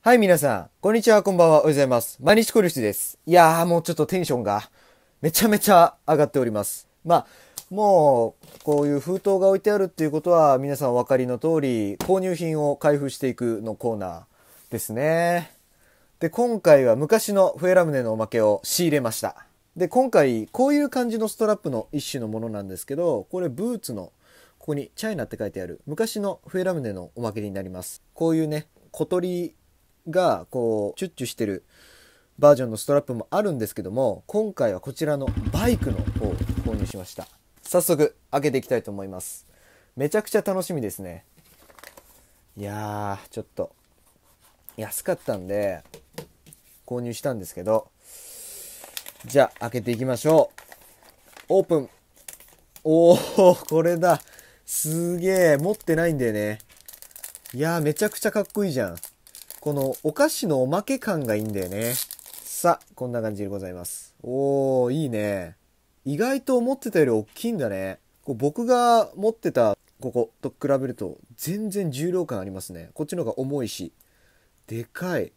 はい、皆さん。こんにちは、こんばんは、おはようございます。毎日コリスです。いやー、もうちょっとテンションが、めちゃめちゃ上がっております。まあ、もう、こういう封筒が置いてあるっていうことは、皆さんお分かりの通り、購入品を開封していくのコーナーですね。で、今回は昔のフェラムネのおまけを仕入れました。で、今回、こういう感じのストラップの一種のものなんですけど、これ、ブーツの、ここにチャイナって書いてある、昔のフェラムネのおまけになります。こういうね、小鳥がこうチュッチュしてるバージョンのストラップもあるんですけども今回はこちらのバイクの方を購入しました早速開けていきたいと思いますめちゃくちゃ楽しみですねいやーちょっと安かったんで購入したんですけどじゃあ開けていきましょうオープンおおこれだすげえ持ってないんだよねいやーめちゃくちゃかっこいいじゃんこのお菓子のおまけ感がいいんだよね。さあ、こんな感じでございます。おー、いいね。意外と思ってたより大きいんだね。こう僕が持ってたここと比べると全然重量感ありますね。こっちの方が重いし。でかい。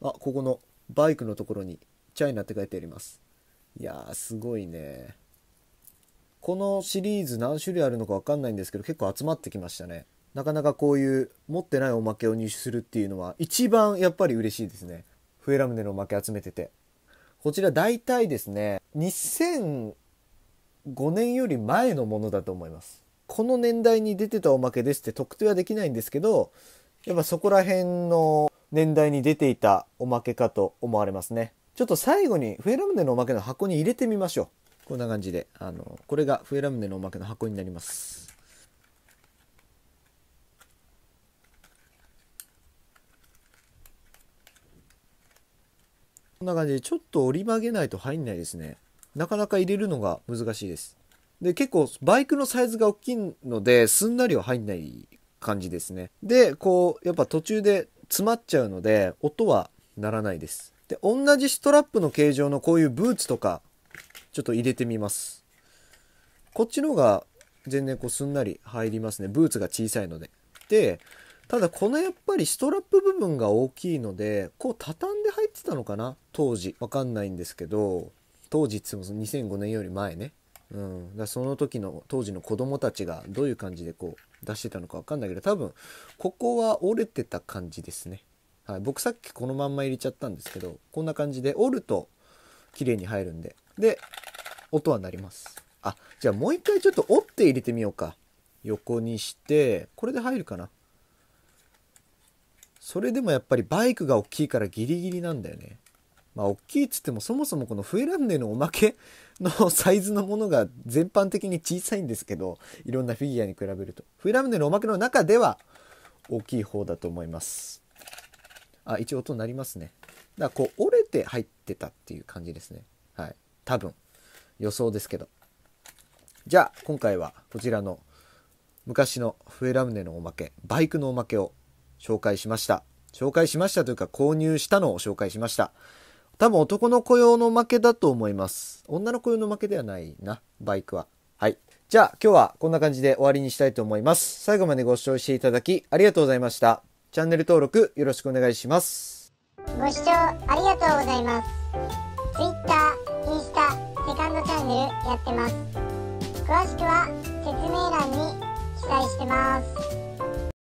あ、ここのバイクのところにチャイナって書いてあります。いやー、すごいね。このシリーズ何種類あるのかわかんないんですけど、結構集まってきましたね。なかなかこういう持ってないおまけを入手するっていうのは一番やっぱり嬉しいですね。笛ラムネのおまけ集めてて。こちら大体ですね、2005年より前のものだと思います。この年代に出てたおまけですって特定はできないんですけど、やっぱそこら辺の年代に出ていたおまけかと思われますね。ちょっと最後にフエラムネのおまけの箱に入れてみましょう。こんな感じで、あの、これがフエラムネのおまけの箱になります。こんな感じでちょっと折り曲げないと入んないですね。なかなか入れるのが難しいです。で、結構バイクのサイズが大きいので、すんなりは入んない感じですね。で、こう、やっぱ途中で詰まっちゃうので、音は鳴らないです。で、同じストラップの形状のこういうブーツとか、ちょっと入れてみます。こっちの方が全然こうすんなり入りますね。ブーツが小さいので。で、ただこのやっぱりストラップ部分が大きいのでこう畳んで入ってたのかな当時わかんないんですけど当時っつも2005年より前ね、うん、だその時の当時の子供たちがどういう感じでこう出してたのかわかんないけど多分ここは折れてた感じですね、はい、僕さっきこのまんま入れちゃったんですけどこんな感じで折ると綺麗に入るんでで音は鳴りますあじゃあもう一回ちょっと折って入れてみようか横にしてこれで入るかなそれでもやっぱりバイクが大きいからギリギリなんだよね。まあ大きいっつってもそもそもこのフエランネのおまけのサイズのものが全般的に小さいんですけど、いろんなフィギュアに比べると。フエランネのおまけの中では大きい方だと思います。あ、一応音鳴りますね。だからこう折れて入ってたっていう感じですね。はい。多分。予想ですけど。じゃあ今回はこちらの昔のフエラムネのおまけ、バイクのおまけを紹介しました。紹介しましたというか購入したのを紹介しました。多分男の子用の負けだと思います。女の子用の負けではないな、バイクは。はい。じゃあ今日はこんな感じで終わりにしたいと思います。最後までご視聴していただきありがとうございました。チャンネル登録よろしくお願いします。ご視聴ありがとうございます。Twitter、インスタ、セカンドチャンネルやってます。詳しくは説明欄に記載してます。